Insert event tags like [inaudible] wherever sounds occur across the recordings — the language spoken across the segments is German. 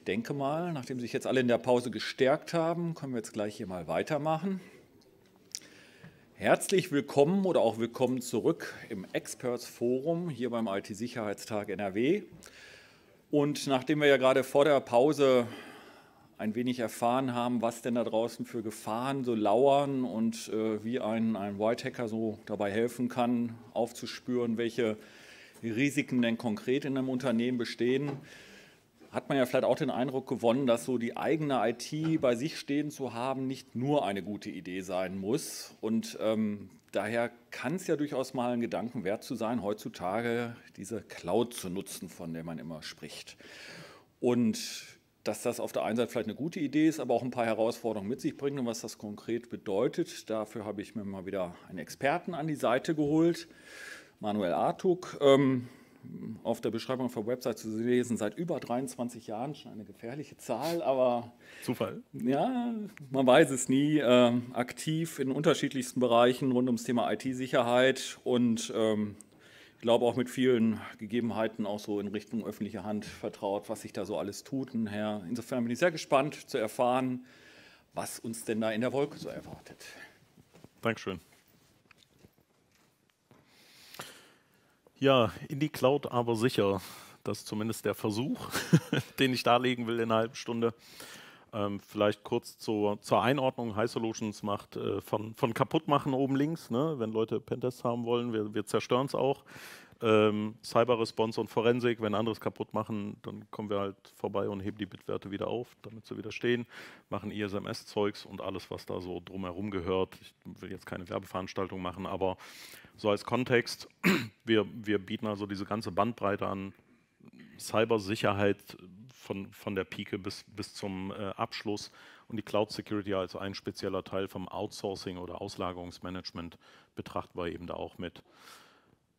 Ich denke mal, nachdem sich jetzt alle in der Pause gestärkt haben, können wir jetzt gleich hier mal weitermachen. Herzlich willkommen oder auch willkommen zurück im Experts Forum hier beim IT-Sicherheitstag NRW. Und nachdem wir ja gerade vor der Pause ein wenig erfahren haben, was denn da draußen für Gefahren so lauern und äh, wie ein, ein White Hacker so dabei helfen kann, aufzuspüren, welche Risiken denn konkret in einem Unternehmen bestehen, hat man ja vielleicht auch den Eindruck gewonnen, dass so die eigene IT bei sich stehen zu haben nicht nur eine gute Idee sein muss. Und ähm, daher kann es ja durchaus mal ein Gedanken wert zu sein, heutzutage diese Cloud zu nutzen, von der man immer spricht. Und dass das auf der einen Seite vielleicht eine gute Idee ist, aber auch ein paar Herausforderungen mit sich bringt und was das konkret bedeutet. Dafür habe ich mir mal wieder einen Experten an die Seite geholt, Manuel Artuk. Ähm, auf der Beschreibung auf der Website zu lesen, seit über 23 Jahren, schon eine gefährliche Zahl, aber. Zufall. Ja, man weiß es nie. Ähm, aktiv in unterschiedlichsten Bereichen rund ums Thema IT-Sicherheit und ähm, ich glaube auch mit vielen Gegebenheiten auch so in Richtung öffentliche Hand vertraut, was sich da so alles tut. Und her. insofern bin ich sehr gespannt zu erfahren, was uns denn da in der Wolke so erwartet. Dankeschön. Ja, in die Cloud aber sicher. Das ist zumindest der Versuch, [laughs] den ich darlegen will in einer halben Stunde. Ähm, vielleicht kurz zur, zur Einordnung. High Solutions macht äh, von, von kaputt machen oben links, ne? wenn Leute Pentests haben wollen. Wir, wir zerstören es auch. Ähm, Cyber-Response und Forensik, wenn anderes kaputt machen, dann kommen wir halt vorbei und heben die Bitwerte wieder auf, damit sie wieder stehen, machen ISMS-Zeugs und alles, was da so drumherum gehört. Ich will jetzt keine Werbeveranstaltung machen, aber so als Kontext, [clears throat] wir, wir bieten also diese ganze Bandbreite an Cybersicherheit von, von der Pike bis, bis zum äh, Abschluss und die Cloud Security als ein spezieller Teil vom Outsourcing oder Auslagerungsmanagement betrachten wir eben da auch mit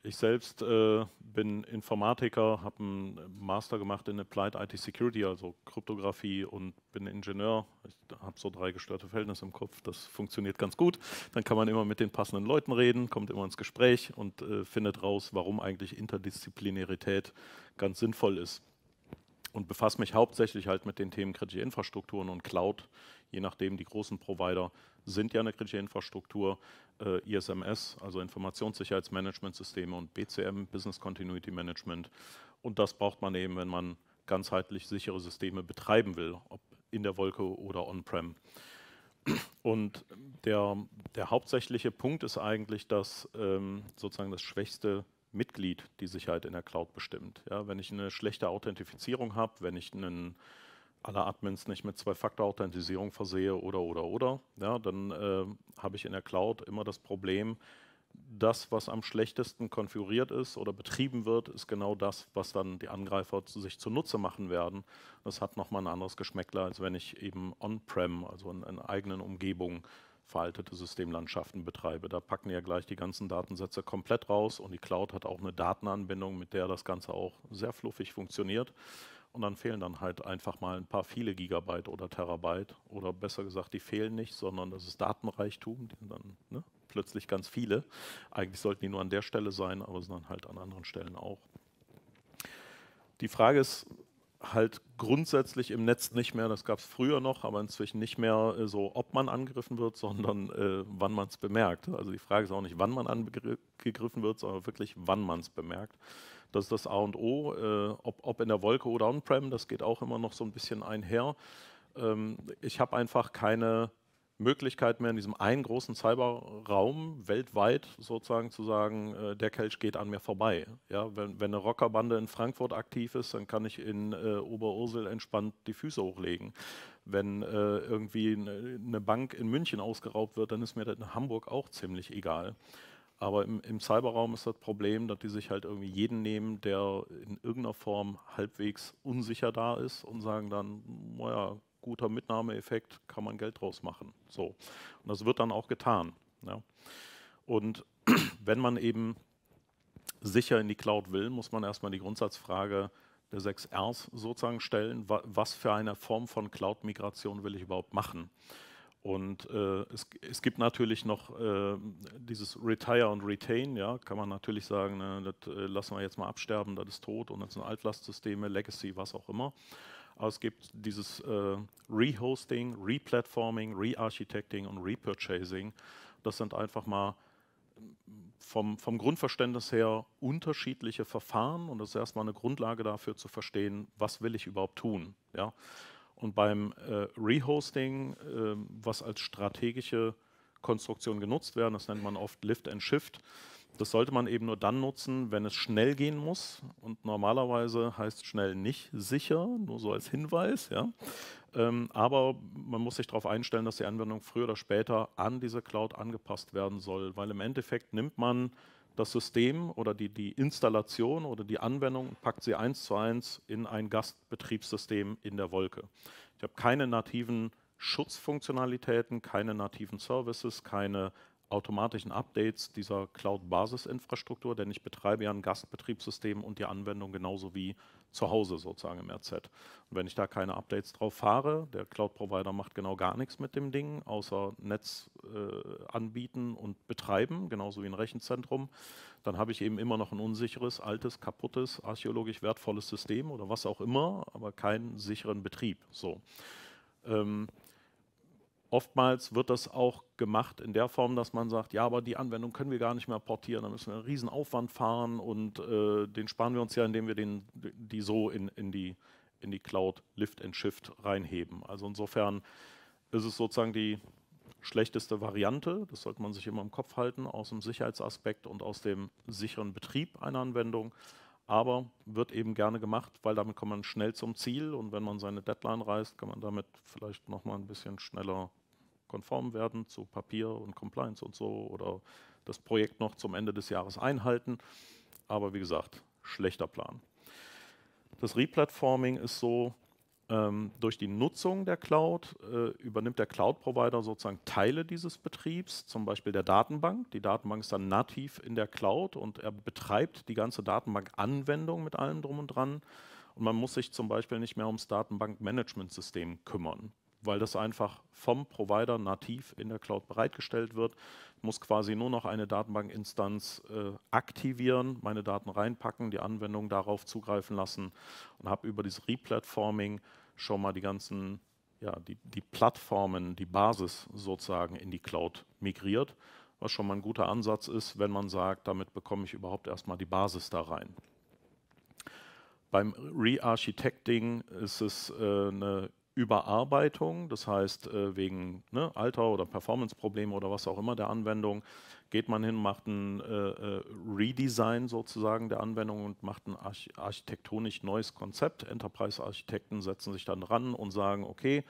ich selbst äh, bin Informatiker, habe einen Master gemacht in Applied IT Security, also Kryptographie und bin Ingenieur. Ich habe so drei gestörte Verhältnisse im Kopf. Das funktioniert ganz gut. Dann kann man immer mit den passenden Leuten reden, kommt immer ins Gespräch und äh, findet raus, warum eigentlich Interdisziplinarität ganz sinnvoll ist. Und befasse mich hauptsächlich halt mit den Themen kritische Infrastrukturen und Cloud, je nachdem die großen Provider sind ja eine kritische Infrastruktur. Äh, ISMS, also Informationssicherheitsmanagementsysteme und BCM, Business Continuity Management. Und das braucht man eben, wenn man ganzheitlich sichere Systeme betreiben will, ob in der Wolke oder on-prem. Und der, der, hauptsächliche Punkt ist eigentlich, dass ähm, sozusagen das schwächste Mitglied die Sicherheit in der Cloud bestimmt. Ja, wenn ich eine schlechte Authentifizierung habe, wenn ich einen alle Admins nicht mit Zwei-Faktor-Authentisierung versehe oder, oder, oder, ja, dann äh, habe ich in der Cloud immer das Problem, das, was am schlechtesten konfiguriert ist oder betrieben wird, ist genau das, was dann die Angreifer sich zunutze machen werden. Das hat nochmal ein anderes Geschmäckler, als wenn ich eben on-prem, also in, in, eigenen Umgebungen, veraltete Systemlandschaften betreibe. Da packen ja gleich die ganzen Datensätze komplett raus und die Cloud hat auch eine Datenanbindung, mit der das Ganze auch sehr fluffig funktioniert. Und dann fehlen dann halt einfach mal ein paar viele Gigabyte oder Terabyte. Oder besser gesagt, die fehlen nicht, sondern das ist Datenreichtum, die dann ne, plötzlich ganz viele. Eigentlich sollten die nur an der Stelle sein, aber sind dann halt an anderen Stellen auch. Die Frage ist halt grundsätzlich im Netz nicht mehr, das gab es früher noch, aber inzwischen nicht mehr äh, so, ob man angegriffen wird, sondern äh, wann man es bemerkt. Also die Frage ist auch nicht, wann man angegriffen wird, sondern wirklich, wann man es bemerkt. Das ist das A und O, äh, ob, ob in der Wolke oder on-prem, das geht auch immer noch so ein bisschen einher. Ähm, ich habe einfach keine Möglichkeit mehr in diesem einen großen Cyberraum weltweit sozusagen zu sagen, äh, der Kelch geht an mir vorbei. Ja, wenn, wenn, eine Rockerbande in Frankfurt aktiv ist, dann kann ich in äh, Oberursel entspannt die Füße hochlegen. Wenn äh, irgendwie eine Bank in München ausgeraubt wird, dann ist mir das in Hamburg auch ziemlich egal. Aber im, im, Cyberraum ist das Problem, dass die sich halt irgendwie jeden nehmen, der in irgendeiner Form halbwegs unsicher da ist und sagen dann, naja, guter Mitnahmeeffekt, kann man Geld draus machen. So. Und das wird dann auch getan. Ja. Und [clears throat] wenn man eben sicher in die Cloud will, muss man erstmal die Grundsatzfrage der 6Rs sozusagen stellen, was für eine Form von Cloud-Migration will ich überhaupt machen. Und äh, es, es, gibt natürlich noch äh, dieses Retire und Retain, ja, kann man natürlich sagen, ne, das äh, lassen wir jetzt mal absterben, das ist tot und das sind Altlastsysteme, Legacy, was auch immer. Aber es gibt dieses äh, Rehosting, Replatforming, Rearchitecting und Repurchasing. Das sind einfach mal äh, vom, vom Grundverständnis her unterschiedliche Verfahren und das ist erstmal eine Grundlage dafür zu verstehen, was will ich überhaupt tun. Ja? Und beim äh, Rehosting, äh, was als strategische Konstruktion genutzt werden, das nennt man oft Lift and Shift, das sollte man eben nur dann nutzen, wenn es schnell gehen muss. Und normalerweise heißt schnell nicht sicher, nur so als Hinweis. Ja. Ähm, aber man muss sich darauf einstellen, dass die Anwendung früher oder später an diese Cloud angepasst werden soll, weil im Endeffekt nimmt man das System oder die, die Installation oder die Anwendung und packt sie eins zu eins in ein Gastbetriebssystem in der Wolke. Ich habe keine nativen Schutzfunktionalitäten, keine nativen Services, keine automatischen Updates dieser Cloud-Basisinfrastruktur, denn ich betreibe ja ein Gastbetriebssystem und die Anwendung genauso wie zu Hause sozusagen im RZ. Und wenn ich da keine Updates drauf fahre, der Cloud-Provider macht genau gar nichts mit dem Ding, außer Netz äh, anbieten und betreiben, genauso wie ein Rechenzentrum, dann habe ich eben immer noch ein unsicheres, altes, kaputtes, archäologisch wertvolles System oder was auch immer, aber keinen sicheren Betrieb. So. Ähm, Oftmals wird das auch gemacht in der Form, dass man sagt, ja, aber die Anwendung können wir gar nicht mehr portieren, da müssen wir einen riesen Aufwand fahren und äh, den sparen wir uns ja, indem wir den, die so in, in, die, in die Cloud Lift and Shift reinheben. Also insofern ist es sozusagen die schlechteste Variante, das sollte man sich immer im Kopf halten, aus dem Sicherheitsaspekt und aus dem sicheren Betrieb einer Anwendung aber wird eben gerne gemacht, weil damit kommt man schnell zum Ziel und wenn man seine Deadline reißt, kann man damit vielleicht nochmal ein bisschen schneller konform werden zu Papier und Compliance und so oder das Projekt noch zum Ende des Jahres einhalten. Aber wie gesagt, schlechter Plan. Das Replatforming ist so, ähm, durch die Nutzung der Cloud äh, übernimmt der Cloud-Provider sozusagen Teile dieses Betriebs, zum Beispiel der Datenbank. Die Datenbank ist dann nativ in der Cloud und er betreibt die ganze Datenbank-Anwendung mit allem drum und dran. Und man muss sich zum Beispiel nicht mehr ums Datenbank-Management-System kümmern weil das einfach vom Provider nativ in der Cloud bereitgestellt wird. Ich muss quasi nur noch eine Datenbankinstanz äh, aktivieren, meine Daten reinpacken, die Anwendung darauf zugreifen lassen und habe über dieses Replatforming schon mal die ganzen, ja, die, die Plattformen, die Basis sozusagen in die Cloud migriert, was schon mal ein guter Ansatz ist, wenn man sagt, damit bekomme ich überhaupt erstmal die Basis da rein. Beim Rearchitecting ist es äh, eine Überarbeitung, das heißt äh, wegen ne, Alter oder Performance-Probleme oder was auch immer der Anwendung, geht man hin, macht ein äh, äh, Redesign sozusagen der Anwendung und macht ein arch architektonisch neues Konzept. Enterprise-Architekten setzen sich dann ran und sagen, okay,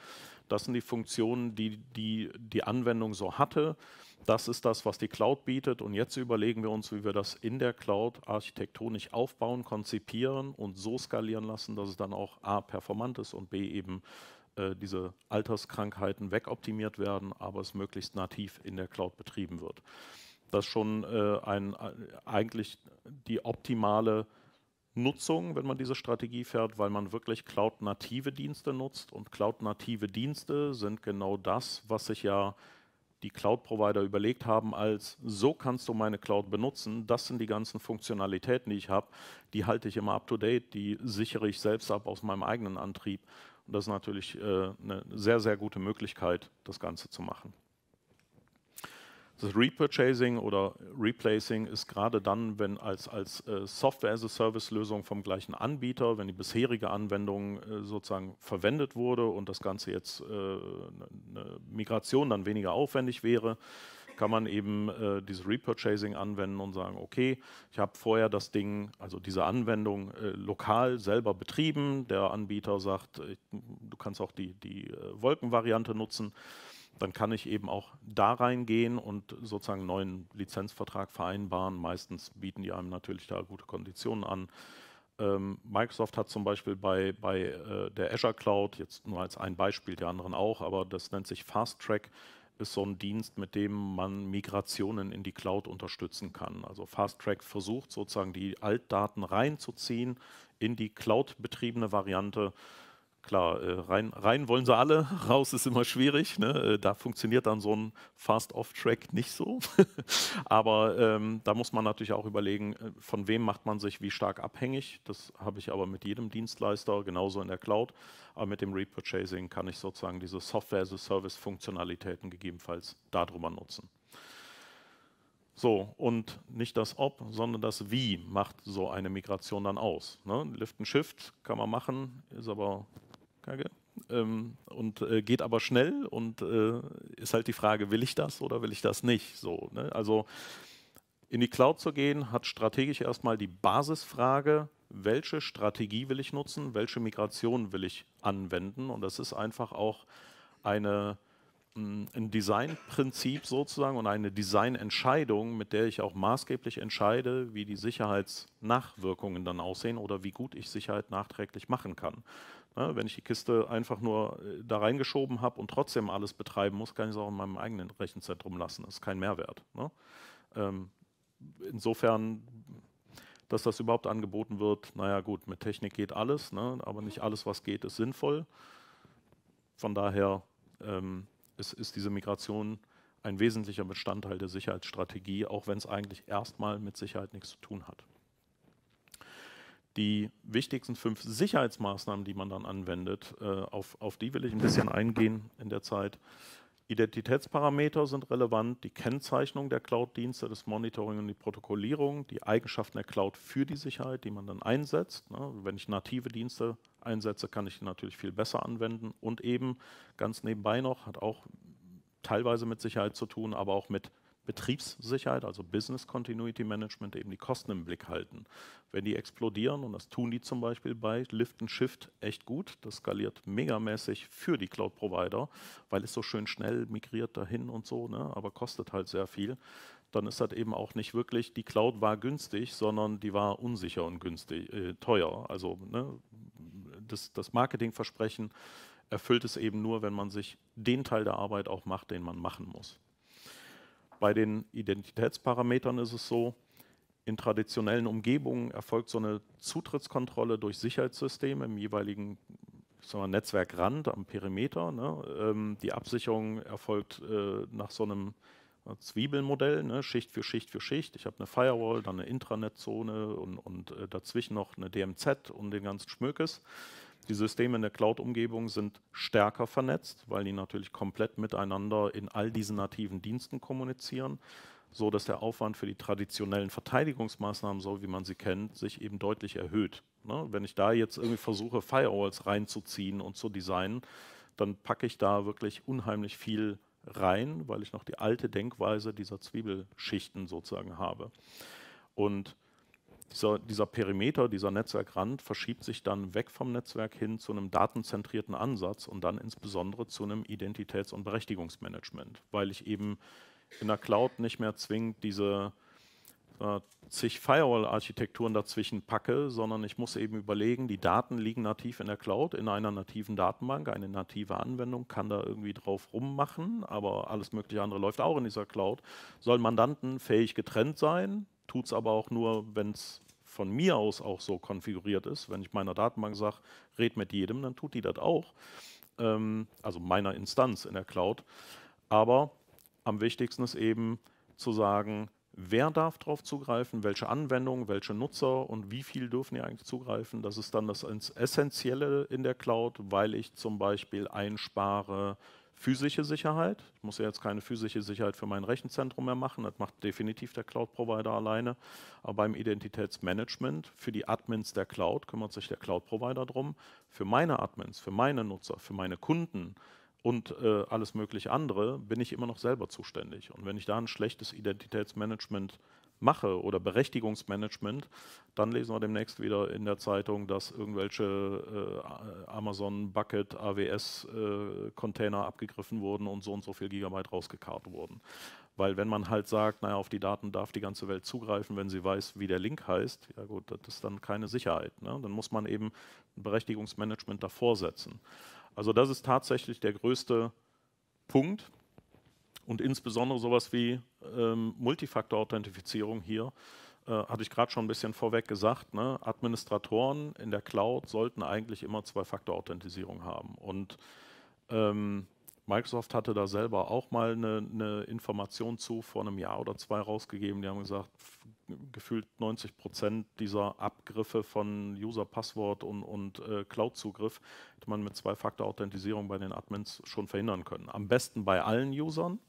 das sind die Funktionen, die die, die Anwendung so hatte das ist das, was die Cloud bietet. Und jetzt überlegen wir uns, wie wir das in der Cloud architektonisch aufbauen, konzipieren und so skalieren lassen, dass es dann auch A, performant ist und B, eben äh, diese Alterskrankheiten wegoptimiert werden, aber es möglichst nativ in der Cloud betrieben wird. Das ist schon äh, ein, äh, eigentlich die optimale Nutzung, wenn man diese Strategie fährt, weil man wirklich cloud-native Dienste nutzt. Und cloud-native Dienste sind genau das, was sich ja die Cloud-Provider überlegt haben, als so kannst du meine Cloud benutzen, das sind die ganzen Funktionalitäten, die ich habe, die halte ich immer up-to-date, die sichere ich selbst ab aus meinem eigenen Antrieb. Und das ist natürlich äh, eine sehr, sehr gute Möglichkeit, das Ganze zu machen. Das Repurchasing oder Replacing ist gerade dann, wenn als, als äh, Software-as-a-Service-Lösung vom gleichen Anbieter, wenn die bisherige Anwendung äh, sozusagen verwendet wurde und das Ganze jetzt eine äh, ne Migration dann weniger aufwendig wäre, kann man eben dieses Repurchasing anwenden und sagen, okay, ich habe vorher das Ding, also diese Anwendung lokal selber betrieben. Der Anbieter sagt, du kannst auch die, die Wolkenvariante nutzen dann kann ich eben auch da reingehen und sozusagen einen neuen Lizenzvertrag vereinbaren. Meistens bieten die einem natürlich da gute Konditionen an. Ähm, Microsoft hat zum Beispiel bei, bei äh, der Azure Cloud, jetzt nur als ein Beispiel, die anderen auch, aber das nennt sich Fast Track, ist so ein Dienst, mit dem man Migrationen in die Cloud unterstützen kann. Also Fast Track versucht sozusagen die Altdaten reinzuziehen in die Cloud-betriebene Variante klar, äh, rein, rein, wollen sie alle, [laughs] raus ist immer schwierig. Ne? Äh, da funktioniert dann so ein Fast-Off-Track nicht so. [laughs] aber ähm, da muss man natürlich auch überlegen, äh, von wem macht man sich wie stark abhängig. Das habe ich aber mit jedem Dienstleister, genauso in der Cloud. Aber mit dem Repurchasing kann ich sozusagen diese Software-as-a-Service-Funktionalitäten gegebenenfalls darüber nutzen. So, und nicht das Ob, sondern das Wie macht so eine Migration dann aus. Ne? Lift and Shift kann man machen, ist aber Frage. Ähm, und äh, geht aber schnell und äh, ist halt die Frage, will ich das oder will ich das nicht? So, ne? Also in die Cloud zu gehen, hat strategisch erstmal die Basisfrage, welche Strategie will ich nutzen, welche Migration will ich anwenden. Und das ist einfach auch eine, hm, ein Designprinzip sozusagen und eine Designentscheidung, mit der ich auch maßgeblich entscheide, wie die Sicherheitsnachwirkungen dann aussehen oder wie gut ich Sicherheit nachträglich machen kann. Ne, wenn ich die Kiste einfach nur äh, da reingeschoben habe und trotzdem alles betreiben muss, kann ich es auch in meinem eigenen Rechenzentrum lassen. Das ist kein Mehrwert. Ne? Ähm, insofern, dass das überhaupt angeboten wird, naja gut, mit Technik geht alles, ne, aber nicht alles, was geht, ist sinnvoll. Von daher ähm, ist, ist diese Migration ein wesentlicher Bestandteil der Sicherheitsstrategie, auch wenn es eigentlich erstmal mit Sicherheit nichts zu tun hat die wichtigsten fünf Sicherheitsmaßnahmen, die man dann anwendet, äh, auf, auf die will ich ein bisschen eingehen in der Zeit. Identitätsparameter sind relevant, die Kennzeichnung der Cloud-Dienste, das Monitoring und die Protokollierung, die Eigenschaften der Cloud für die Sicherheit, die man dann einsetzt. Ne? Wenn ich native Dienste einsetze, kann ich die natürlich viel besser anwenden und eben ganz nebenbei noch, hat auch teilweise mit Sicherheit zu tun, aber auch mit Betriebssicherheit, also Business Continuity Management, eben die Kosten im Blick halten. Wenn die explodieren, und das tun die zum Beispiel bei Lift and Shift echt gut, das skaliert megamäßig für die Cloud-Provider, weil es so schön schnell migriert dahin und so, ne? aber kostet halt sehr viel, dann ist das eben auch nicht wirklich, die Cloud war günstig, sondern die war unsicher und günstig, äh, teuer. Also ne? das, das Marketingversprechen erfüllt es eben nur, wenn man sich den Teil der Arbeit auch macht, den man machen muss. Bei den Identitätsparametern ist es so, in traditionellen Umgebungen erfolgt so eine Zutrittskontrolle durch Sicherheitssysteme im jeweiligen mal, Netzwerkrand am Perimeter. Ne? Ähm, die Absicherung erfolgt äh, nach so einem Zwiebelmodell, ne? Schicht für Schicht für Schicht. Ich habe eine Firewall, dann eine Intranetzone und, und äh, dazwischen noch eine DMZ und den ganzen Schmökes. Die Systeme in der Cloud-Umgebung sind stärker vernetzt, weil die natürlich komplett miteinander in all diesen nativen Diensten kommunizieren, so dass der Aufwand für die traditionellen Verteidigungsmaßnahmen, so wie man sie kennt, sich eben deutlich erhöht. Ne? Wenn ich da jetzt irgendwie versuche, Firewalls reinzuziehen und zu designen, dann packe ich da wirklich unheimlich viel rein, weil ich noch die alte Denkweise dieser Zwiebelschichten sozusagen habe. Und dieser, dieser Perimeter, dieser Netzwerkrand verschiebt sich dann weg vom Netzwerk hin zu einem datenzentrierten Ansatz und dann insbesondere zu einem Identitäts- und Berechtigungsmanagement, weil ich eben in der Cloud nicht mehr zwingend diese äh, zig Firewall-Architekturen dazwischen packe, sondern ich muss eben überlegen, die Daten liegen nativ in der Cloud, in einer nativen Datenbank, eine native Anwendung kann da irgendwie drauf rummachen, aber alles mögliche andere läuft auch in dieser Cloud. Soll fähig getrennt sein, tut es aber auch nur, wenn es von mir aus auch so konfiguriert ist. Wenn ich meiner Datenbank sage, red mit jedem, dann tut die das auch. Ähm, also meiner Instanz in der Cloud. Aber am wichtigsten ist eben zu sagen, wer darf darauf zugreifen, welche Anwendungen, welche Nutzer und wie viel dürfen die eigentlich zugreifen. Das ist dann das Essentielle in der Cloud, weil ich zum Beispiel einspare, physische Sicherheit. Ich muss ja jetzt keine physische Sicherheit für mein Rechenzentrum mehr machen. Das macht definitiv der Cloud-Provider alleine. Aber beim Identitätsmanagement für die Admins der Cloud kümmert sich der Cloud-Provider drum. Für meine Admins, für meine Nutzer, für meine Kunden und äh, alles mögliche andere bin ich immer noch selber zuständig. Und wenn ich da ein schlechtes Identitätsmanagement mache oder Berechtigungsmanagement, dann lesen wir demnächst wieder in der Zeitung, dass irgendwelche äh, Amazon Bucket AWS äh, Container abgegriffen wurden und so und so viel Gigabyte rausgekarrt wurden. Weil wenn man halt sagt, naja, auf die Daten darf die ganze Welt zugreifen, wenn sie weiß, wie der Link heißt, ja gut, das ist dann keine Sicherheit. Ne? Dann muss man eben ein Berechtigungsmanagement davor setzen. Also das ist tatsächlich der größte Punkt, und insbesondere sowas wie ähm, Multifaktor-Authentifizierung hier, äh, hatte ich gerade schon ein bisschen vorweg gesagt, ne? Administratoren in der Cloud sollten eigentlich immer Zwei-Faktor-Authentisierung haben. Und ähm, Microsoft hatte da selber auch mal eine, eine, Information zu vor einem Jahr oder zwei rausgegeben. Die haben gesagt, gefühlt 90 Prozent dieser Abgriffe von User-Passwort und, und äh, Cloud-Zugriff hätte man mit Zwei-Faktor-Authentisierung bei den Admins schon verhindern können. Am besten bei allen Usern,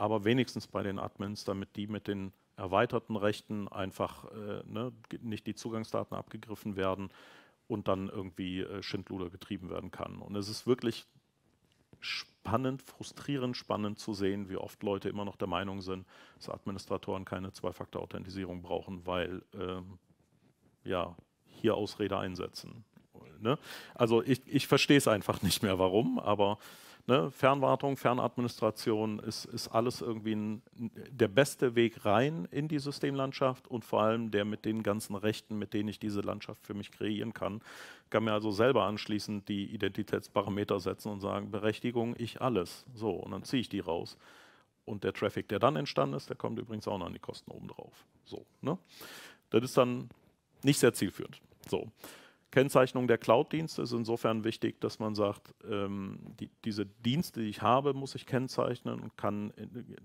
aber wenigstens bei den Admins, damit die mit den erweiterten Rechten einfach äh, ne, nicht die Zugangsdaten abgegriffen werden und dann irgendwie äh, Schindluder getrieben werden kann. Und es ist wirklich spannend, frustrierend spannend zu sehen, wie oft Leute immer noch der Meinung sind, dass Administratoren keine Zwei-Faktor-Authentisierung brauchen, weil ähm, ja, hier Ausrede einsetzen. Ne? Also ich, ich verstehe es einfach nicht mehr, warum, aber Ne? Fernwartung, Fernadministration ist, ist alles irgendwie ein, der beste Weg rein in die Systemlandschaft und vor allem der mit den ganzen Rechten, mit denen ich diese Landschaft für mich kreieren kann. Ich kann mir also selber anschließend die Identitätsparameter setzen und sagen, Berechtigung, ich alles. So, und dann ziehe ich die raus. Und der Traffic, der dann entstanden ist, der kommt übrigens auch noch an die Kosten obendrauf. So, ne? Das ist dann nicht sehr zielführend. So. Kennzeichnung der Cloud-Dienste ist insofern wichtig, dass man sagt, ähm, die, diese Dienste, die ich habe, muss ich kennzeichnen und kann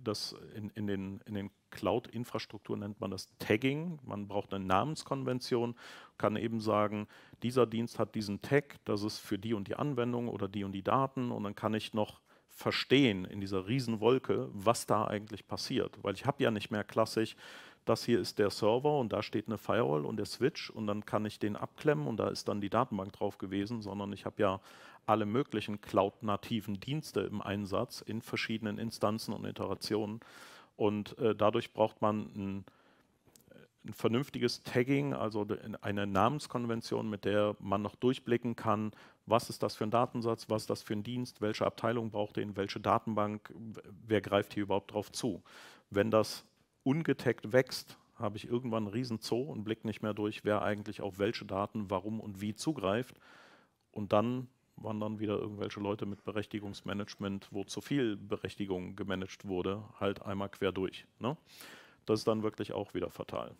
das in, in den, in den cloud infrastrukturen nennt man das Tagging. Man braucht eine Namenskonvention, kann eben sagen, dieser Dienst hat diesen Tag, das ist für die und die Anwendung oder die und die Daten und dann kann ich noch verstehen in dieser Riesenwolke, was da eigentlich passiert. Weil ich habe ja nicht mehr klassisch das hier ist der Server und da steht eine Firewall und der Switch und dann kann ich den abklemmen und da ist dann die Datenbank drauf gewesen, sondern ich habe ja alle möglichen cloud-nativen Dienste im Einsatz in verschiedenen Instanzen und Iterationen. Und äh, dadurch braucht man ein, ein, vernünftiges Tagging, also eine Namenskonvention, mit der man noch durchblicken kann, was ist das für ein Datensatz, was ist das für ein Dienst, welche Abteilung braucht den, welche Datenbank, wer greift hier überhaupt drauf zu. Wenn das ungetaggt wächst, habe ich irgendwann einen riesen Zoo und blick nicht mehr durch, wer eigentlich auf welche Daten, warum und wie zugreift. Und dann wandern wieder irgendwelche Leute mit Berechtigungsmanagement, wo zu viel Berechtigung gemanagt wurde, halt einmal quer durch. Ne? Das ist dann wirklich auch wieder fatal.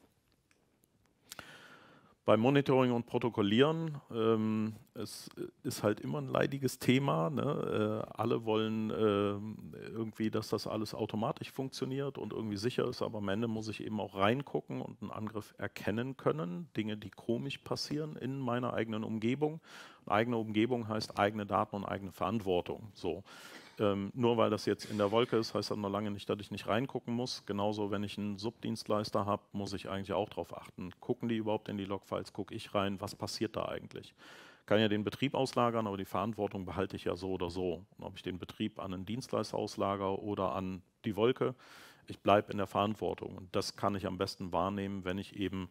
Beim Monitoring und Protokollieren, ähm, es ist halt immer ein leidiges Thema. Ne? Äh, alle wollen äh, irgendwie, dass das alles automatisch funktioniert und irgendwie sicher ist, aber am Ende muss ich eben auch reingucken und einen Angriff erkennen können. Dinge, die komisch passieren in meiner eigenen Umgebung. eigene Umgebung heißt eigene Daten und eigene Verantwortung. So. Ähm, nur weil das jetzt in der Wolke ist, heißt das noch lange nicht, dass ich nicht reingucken muss. Genauso, wenn ich einen Subdienstleister habe, muss ich eigentlich auch darauf achten. Gucken die überhaupt in die Logfiles? Gucke ich rein? Was passiert da eigentlich? Kann ja den Betrieb auslagern, aber die Verantwortung behalte ich ja so oder so. Und ob ich den Betrieb an einen Dienstleister auslagere oder an die Wolke, ich bleibe in der Verantwortung. Und das kann ich am besten wahrnehmen, wenn ich eben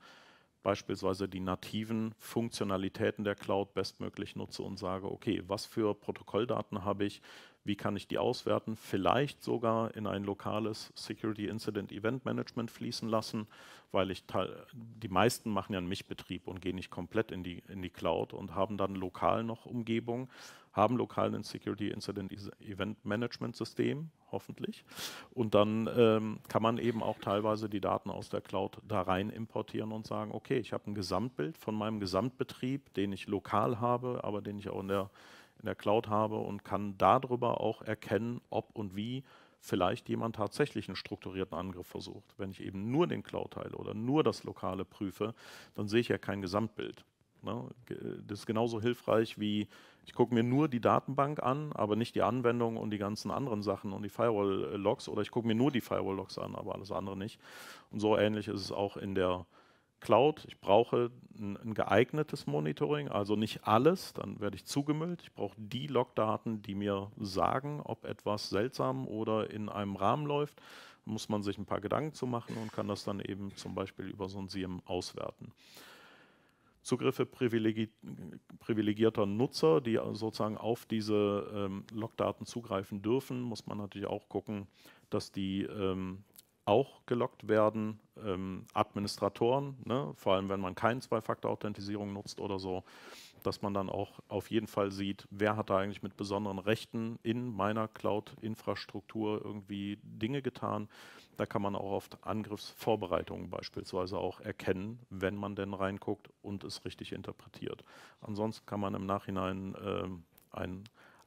beispielsweise die nativen Funktionalitäten der Cloud bestmöglich nutze und sage, okay, was für Protokolldaten habe ich, wie kann ich die auswerten? Vielleicht sogar in ein lokales Security Incident Event Management fließen lassen, weil ich die meisten machen ja einen Mischbetrieb und gehen nicht komplett in die, in die Cloud und haben dann lokal noch Umgebung, haben lokal ein Security Incident Event Management System, hoffentlich. Und dann ähm, kann man eben auch teilweise die Daten aus der Cloud da rein importieren und sagen, okay, ich habe ein Gesamtbild von meinem Gesamtbetrieb, den ich lokal habe, aber den ich auch in der in der Cloud habe und kann darüber auch erkennen, ob und wie vielleicht jemand tatsächlich einen strukturierten Angriff versucht. Wenn ich eben nur den Cloud-Teil oder nur das Lokale prüfe, dann sehe ich ja kein Gesamtbild. Ne? Das ist genauso hilfreich wie, ich gucke mir nur die Datenbank an, aber nicht die Anwendung und die ganzen anderen Sachen und die Firewall-Logs oder ich gucke mir nur die Firewall-Logs an, aber alles andere nicht. Und so ähnlich ist es auch in der Cloud, ich brauche ein, ein, geeignetes Monitoring, also nicht alles, dann werde ich zugemüllt. Ich brauche die Logdaten, die mir sagen, ob etwas seltsam oder in einem Rahmen läuft. Da muss man sich ein paar Gedanken zu machen und kann das dann eben zum Beispiel über so ein SIEM auswerten. Zugriffe privilegi privilegierter Nutzer, die sozusagen auf diese ähm, Logdaten zugreifen dürfen, muss man natürlich auch gucken, dass die ähm, auch gelockt werden. Ähm, Administratoren, ne, vor allem wenn man keine Zwei-Faktor-Authentisierung nutzt oder so, dass man dann auch auf jeden Fall sieht, wer hat da eigentlich mit besonderen Rechten in meiner Cloud-Infrastruktur irgendwie Dinge getan. Da kann man auch oft Angriffsvorbereitungen beispielsweise auch erkennen, wenn man denn reinguckt und es richtig interpretiert. Ansonsten kann man im Nachhinein äh, ein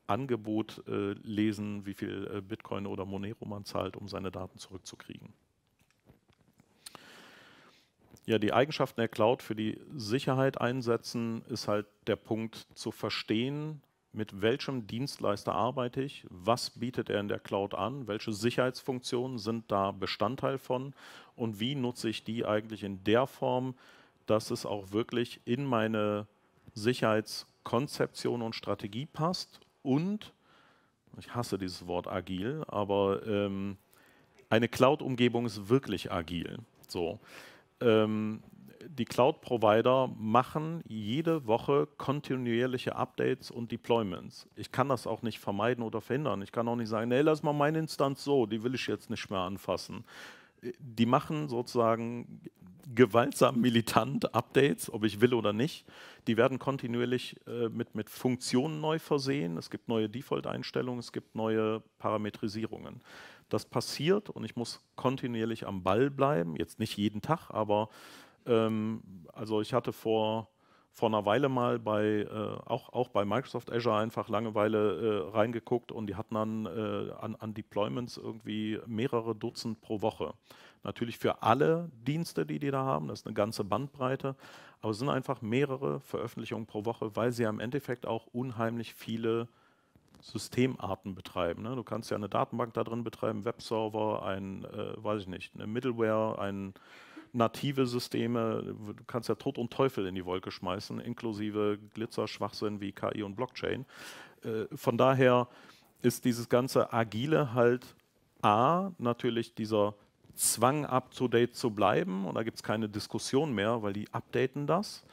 Angebot äh, lesen, wie viel äh, Bitcoin oder Monero man zahlt, um seine Daten zurückzukriegen. Ja, die Eigenschaften der Cloud für die Sicherheit einsetzen, ist halt der Punkt zu verstehen, mit welchem Dienstleister arbeite ich, was bietet er in der Cloud an, welche Sicherheitsfunktionen sind da Bestandteil von und wie nutze ich die eigentlich in der Form, dass es auch wirklich in meine Sicherheitskonzeption und Strategie passt und, ich hasse dieses Wort agil, aber ähm, eine Cloud-Umgebung ist wirklich agil. So. Ähm, die Cloud-Provider machen jede Woche kontinuierliche Updates und Deployments. Ich kann das auch nicht vermeiden oder verhindern. Ich kann auch nicht sagen, nee, lass mal meine Instanz so, die will ich jetzt nicht mehr anfassen. Äh, die machen sozusagen gewaltsam militant Updates, ob ich will oder nicht. Die werden kontinuierlich äh, mit, mit Funktionen neu versehen. Es gibt neue Default-Einstellungen, es gibt neue Parametrisierungen. Das passiert und ich muss kontinuierlich am Ball bleiben. Jetzt nicht jeden Tag, aber ähm, also ich hatte vor vor einer Weile mal bei, äh, auch, auch bei Microsoft Azure einfach Langeweile äh, reingeguckt und die hatten dann äh, an, an Deployments irgendwie mehrere Dutzend pro Woche. Natürlich für alle Dienste, die die da haben, das ist eine ganze Bandbreite, aber es sind einfach mehrere Veröffentlichungen pro Woche, weil sie im Endeffekt auch unheimlich viele Systemarten betreiben. Ne? Du kannst ja eine Datenbank da drin betreiben, Webserver, ein, äh, weiß ich nicht, eine Middleware, ein native Systeme, du kannst ja Tod und Teufel in die Wolke schmeißen, inklusive Glitzer-Schwachsinn wie KI und Blockchain. Äh, von daher ist dieses ganze Agile halt A, natürlich dieser Zwang, up-to-date zu bleiben und da gibt es keine Diskussion mehr, weil die updaten das.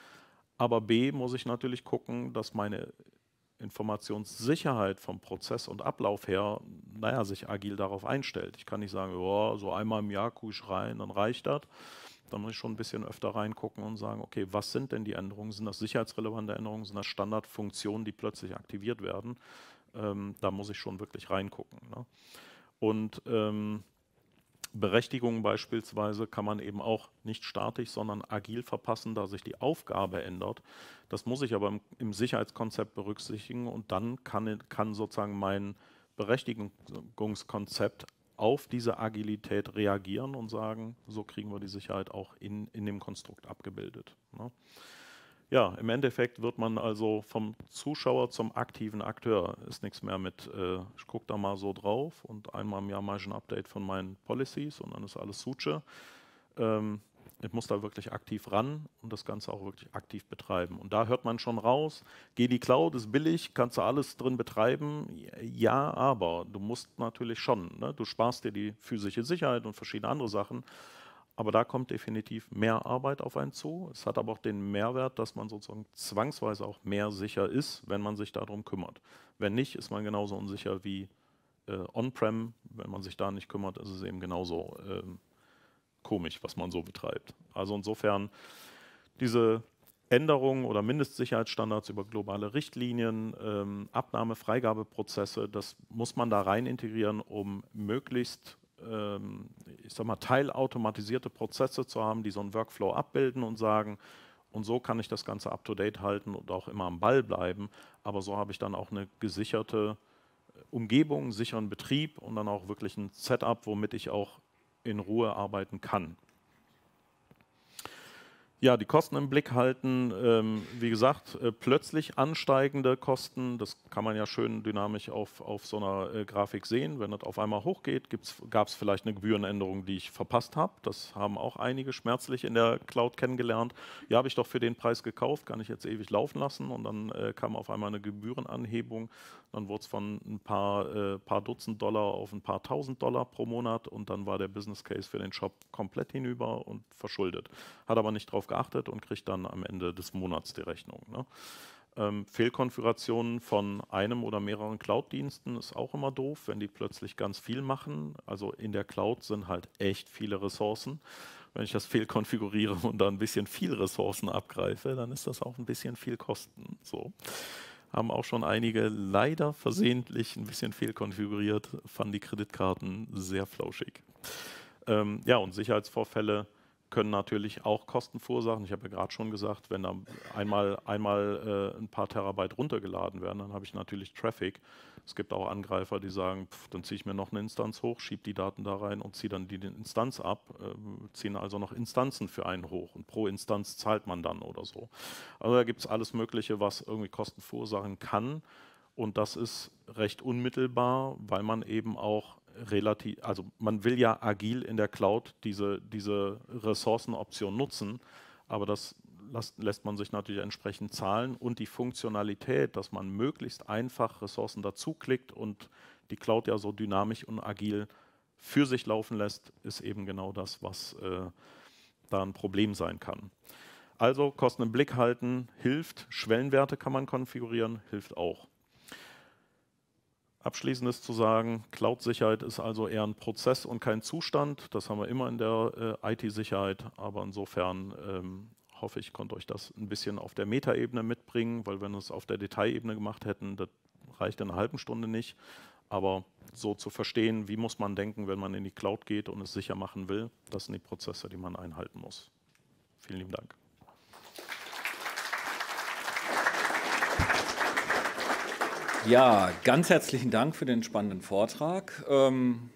Aber B, muss ich natürlich gucken, dass meine Informationssicherheit vom Prozess und Ablauf her, naja, sich agil darauf einstellt. Ich kann nicht sagen, oh, so einmal im Jahr kusch rein, dann reicht das, da muss ich schon ein bisschen öfter reingucken und sagen, okay, was sind denn die Änderungen? Sind das sicherheitsrelevante Änderungen? Sind das Standardfunktionen, die plötzlich aktiviert werden? Ähm, da muss ich schon wirklich reingucken. Ne? Und ähm, Berechtigungen beispielsweise kann man eben auch nicht statisch, sondern agil verpassen, da sich die Aufgabe ändert. Das muss ich aber im, im Sicherheitskonzept berücksichtigen und dann kann, kann sozusagen mein Berechtigungskonzept auf diese Agilität reagieren und sagen, so kriegen wir die Sicherheit auch in, in dem Konstrukt abgebildet. Ne? Ja, im Endeffekt wird man also vom Zuschauer zum aktiven Akteur. Ist nichts mehr mit, äh, ich gucke da mal so drauf und einmal im Jahr mache ich ein Update von meinen Policies und dann ist alles Suche. Ähm, ich muss da wirklich aktiv ran und das Ganze auch wirklich aktiv betreiben. Und da hört man schon raus, geh die Cloud, ist billig, kannst du alles drin betreiben. Ja, aber du musst natürlich schon. Ne? Du sparst dir die physische Sicherheit und verschiedene andere Sachen. Aber da kommt definitiv mehr Arbeit auf einen zu. Es hat aber auch den Mehrwert, dass man sozusagen zwangsweise auch mehr sicher ist, wenn man sich darum kümmert. Wenn nicht, ist man genauso unsicher wie äh, on-prem. Wenn man sich da nicht kümmert, ist es eben genauso ähm, komisch, was man so betreibt. Also insofern diese Änderungen oder Mindestsicherheitsstandards über globale Richtlinien, ähm, Abnahme, Freigabeprozesse, das muss man da rein integrieren, um möglichst, ähm, ich sag mal, teilautomatisierte Prozesse zu haben, die so einen Workflow abbilden und sagen, und so kann ich das Ganze up-to-date halten und auch immer am Ball bleiben. Aber so habe ich dann auch eine gesicherte Umgebung, sicheren Betrieb und dann auch wirklich ein Setup, womit ich auch in Ruhe arbeiten kann. Ja, die Kosten im Blick halten. Ähm, wie gesagt, äh, plötzlich ansteigende Kosten, das kann man ja schön dynamisch auf, auf so einer äh, Grafik sehen. Wenn das auf einmal hochgeht, gab es vielleicht eine Gebührenänderung, die ich verpasst habe. Das haben auch einige schmerzlich in der Cloud kennengelernt. Ja, habe ich doch für den Preis gekauft, kann ich jetzt ewig laufen lassen. Und dann äh, kam auf einmal eine Gebührenanhebung. Dann wurde es von ein paar, äh, paar Dutzend Dollar auf ein paar Tausend Dollar pro Monat. Und dann war der Business Case für den Shop komplett hinüber und verschuldet. Hat aber nicht drauf geachtet geachtet und kriegt dann am Ende des Monats die Rechnung. Ne? Ähm, Fehlkonfigurationen von einem oder mehreren Cloud-Diensten ist auch immer doof, wenn die plötzlich ganz viel machen. Also in der Cloud sind halt echt viele Ressourcen. Wenn ich das fehlkonfiguriere und dann ein bisschen viel Ressourcen abgreife, dann ist das auch ein bisschen viel Kosten. So haben auch schon einige leider versehentlich ein bisschen fehlkonfiguriert, fanden die Kreditkarten sehr flauschig. Ähm, ja, und Sicherheitsvorfälle können natürlich auch Kosten verursachen. Ich habe ja gerade schon gesagt, wenn da einmal, einmal äh, ein paar Terabyte runtergeladen werden, dann habe ich natürlich Traffic. Es gibt auch Angreifer, die sagen, pff, dann ziehe ich mir noch eine Instanz hoch, schiebe die Daten da rein und ziehe dann die Instanz ab, äh, ziehen also noch Instanzen für einen hoch und pro Instanz zahlt man dann oder so. Also da gibt es alles Mögliche, was irgendwie Kosten verursachen kann. Und das ist recht unmittelbar, weil man eben auch relativ, also man will ja agil in der Cloud diese, diese Ressourcenoption nutzen, aber das lasst, lässt man sich natürlich entsprechend zahlen und die Funktionalität, dass man möglichst einfach Ressourcen dazuklickt und die Cloud ja so dynamisch und agil für sich laufen lässt, ist eben genau das, was äh, da ein Problem sein kann. Also Kosten im Blick halten hilft, Schwellenwerte kann man konfigurieren, hilft auch. Abschließendes zu sagen, Cloud-Sicherheit ist also eher ein Prozess und kein Zustand. Das haben wir immer in der äh, IT-Sicherheit, aber insofern ähm, hoffe ich, konnte euch das ein bisschen auf der Metaebene mitbringen, weil wenn wir es auf der Detailebene gemacht hätten, das reicht in einer halben Stunde nicht. Aber so zu verstehen, wie muss man denken, wenn man in die Cloud geht und es sicher machen will, das sind die Prozesse, die man einhalten muss. Vielen lieben Dank. Ja, ganz herzlichen Dank für den spannenden Vortrag. Ähm,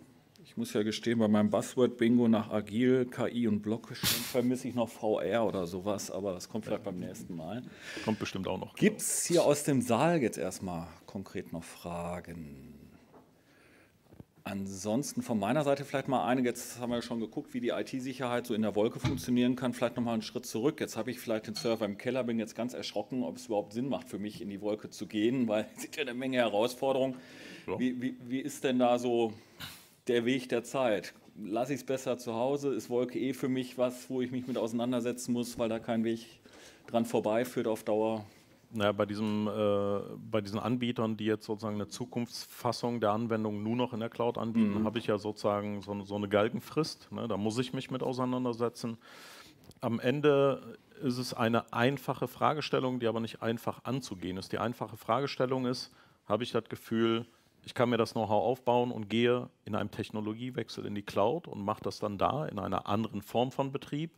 ich muss ja gestehen, bei meinem Buzzword-Bingo nach Agil, KI und Blockchain vermisse ich noch VR oder sowas, aber das kommt vielleicht ja. beim nächsten Mal. Kommt bestimmt auch noch. Gibt es hier aus dem Saal jetzt erstmal konkret noch Fragen? Ansonsten von meiner Seite vielleicht mal eine. jetzt haben wir schon geguckt, wie die IT-Sicherheit so in der Wolke funktionieren kann, vielleicht nochmal einen Schritt zurück. Jetzt habe ich vielleicht den Server im Keller, bin jetzt ganz erschrocken, ob es überhaupt Sinn macht für mich, in die Wolke zu gehen, weil [laughs] es sind ja eine Menge Herausforderungen. Ja. Wie, wie, wie ist denn da so der Weg der Zeit? Lasse ich es besser zu Hause? Ist Wolke eh für mich was, wo ich mich mit auseinandersetzen muss, weil da kein Weg dran vorbeiführt auf Dauer? naja, bei, diesem, äh, bei diesen Anbietern, die jetzt sozusagen eine Zukunftsfassung der Anwendung nur noch in der Cloud anbieten, mhm. habe ich ja sozusagen so, so eine Galgenfrist. Ne? Da muss ich mich mit auseinandersetzen. Am Ende ist es eine einfache Fragestellung, die aber nicht einfach anzugehen ist. Die einfache Fragestellung ist, habe ich das Gefühl, ich kann mir das Know-how aufbauen und gehe in einem Technologiewechsel in die Cloud und mache das dann da in einer anderen Form von Betrieb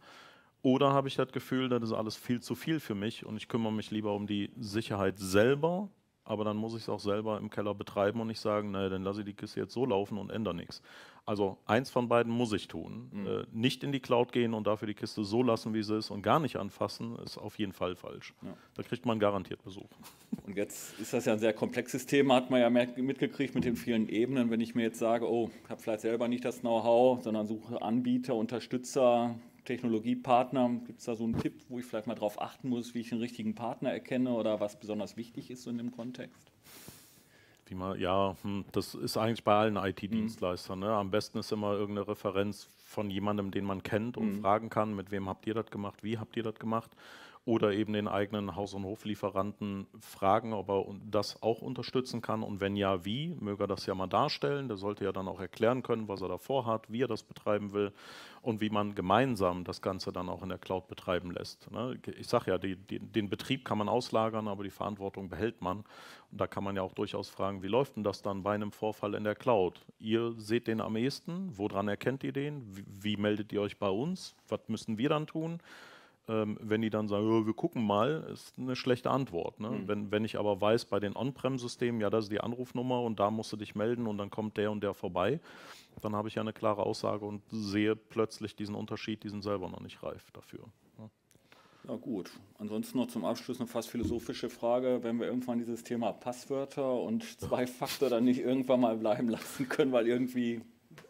oder habe ich das Gefühl, das ist alles viel zu viel für mich und ich kümmere mich lieber um die Sicherheit selber, aber dann muss ich es auch selber im Keller betreiben und nicht sagen, naja, dann lasse ich die Kiste jetzt so laufen und ändere nichts. Also eins von beiden muss ich tun. Mhm. Äh, nicht in die Cloud gehen und dafür die Kiste so lassen, wie sie ist und gar nicht anfassen, ist auf jeden Fall falsch. Ja. Da kriegt man garantiert Besuch. [laughs] Und jetzt ist das ja ein sehr komplexes Thema, hat man ja mitgekriegt mit den vielen Ebenen. Wenn ich mir jetzt sage, oh, ich habe vielleicht selber nicht das Know-how, sondern suche Anbieter, Unterstützer, Technologiepartner, gibt es da so einen Tipp, wo ich vielleicht mal darauf achten muss, wie ich den richtigen Partner erkenne oder was besonders wichtig ist in dem Kontext? Man, ja, hm, das ist eigentlich bei allen IT-Dienstleistern. Ne? Am besten ist immer irgendeine Referenz von jemandem, den man kennt und mhm. fragen kann, mit wem habt ihr das gemacht, wie habt ihr das gemacht oder eben den eigenen Haus- und Hoflieferanten fragen, ob er das auch unterstützen kann und wenn ja, wie, möge er das ja mal darstellen. Der sollte ja dann auch erklären können, was er da vorhat, wie er das betreiben will und wie man gemeinsam das Ganze dann auch in der Cloud betreiben lässt. Ne? Ich sage ja, die, die, den Betrieb kann man auslagern, aber die Verantwortung behält man. Und da kann man ja auch durchaus fragen, wie läuft denn das dann bei einem Vorfall in der Cloud? Ihr seht den am ehesten, woran erkennt ihr den? Wie, wie meldet ihr euch bei uns? Was müssen wir dann tun? ähm, wenn die dann sagen, oh, wir gucken mal, ist eine schlechte Antwort. Ne? Mhm. Wenn, wenn ich aber weiß, bei den On-Prem-Systemen, ja, das ist die Anrufnummer und da musst du dich melden und dann kommt der und der vorbei, dann habe ich ja eine klare Aussage und sehe plötzlich diesen Unterschied, die sind selber noch nicht reif dafür. Ne? Ja gut, ansonsten noch zum Abschluss eine fast philosophische Frage, wenn wir irgendwann dieses Thema Passwörter und [laughs] zwei Faktor dann nicht irgendwann mal bleiben lassen können, weil irgendwie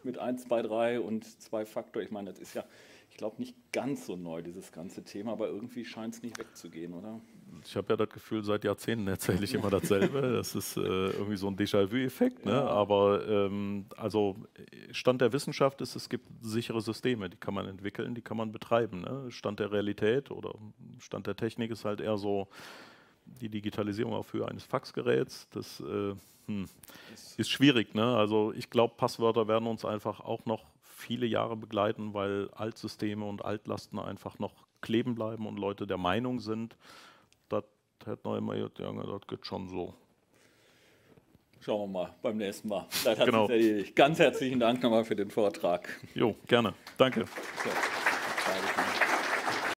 mit 1, 2, 3 und 2 Faktor, ich meine, das ist ja ich glaube, nicht ganz so neu, dieses ganze Thema, aber irgendwie scheint es nicht wegzugehen, oder? Ich habe ja das Gefühl, seit Jahrzehnten erzähle ich immer dasselbe. [laughs] Das ist äh, irgendwie so ein Déjà-vu-Effekt. Ne? Ja. Aber ähm, also Stand der Wissenschaft ist, es gibt sichere Systeme, die kann man entwickeln, die kann man betreiben. Ne? Stand der Realität oder Stand der Technik ist halt eher so, die Digitalisierung auf Höhe eines Faxgeräts, das äh, hm, ist schwierig. Ne? Also ich glaube, Passwörter werden uns einfach auch noch viele Jahre begleiten, weil Altsysteme und Altlasten einfach noch kleben bleiben und Leute der Meinung sind, das hätte noch immer das geht schon so. Schauen wir mal beim nächsten Mal. Vielleicht hat genau. erledigt. Ganz herzlichen Dank nochmal für den Vortrag. Jo, gerne. Danke. So,